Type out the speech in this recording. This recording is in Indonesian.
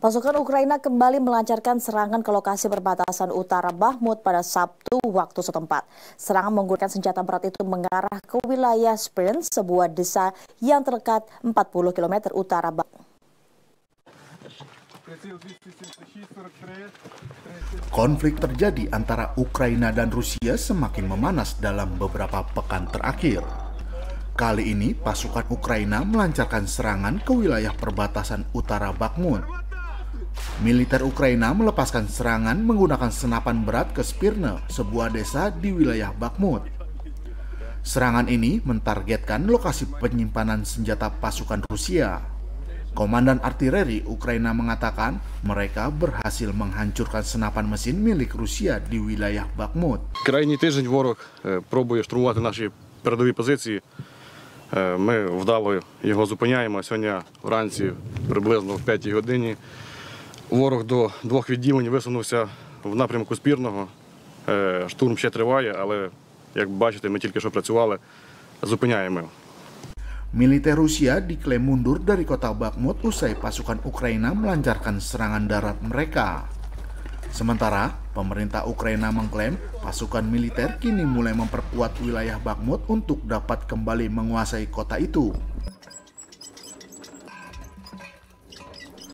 Pasukan Ukraina kembali melancarkan serangan ke lokasi perbatasan utara Bahmut pada Sabtu waktu setempat. Serangan menggunakan senjata berat itu mengarah ke wilayah Sprint, sebuah desa yang terdekat 40 km utara Bahmut. Konflik terjadi antara Ukraina dan Rusia semakin memanas dalam beberapa pekan terakhir. Kali ini, pasukan Ukraina melancarkan serangan ke wilayah perbatasan utara Bakhmut Militer Ukraina melepaskan serangan menggunakan senapan berat ke Spirne, sebuah desa di wilayah Bakhmut. Serangan ini mentargetkan lokasi penyimpanan senjata pasukan Rusia. Komandan artileri Ukraina mengatakan mereka berhasil menghancurkan senapan mesin milik Rusia di wilayah Bakhmut. Крайній тиждень ворог пробує штурмувати наші передові позиції. Ми вдало його зупиняємо. Сьогодні вранці приблизно в 5 годині Ворог до двох відділень висунувся в напрямку спірного. Штурм ще триває, але як бачите, ми тільки що працювали, зупиняємо. Militer Rusia diklaim mundur dari kota Bakhmut usai pasukan Ukraina melancarkan serangan darat mereka. Sementara, pemerintah Ukraina mengklaim pasukan militer kini mulai memperkuat wilayah Bakhmut untuk dapat kembali menguasai kota itu.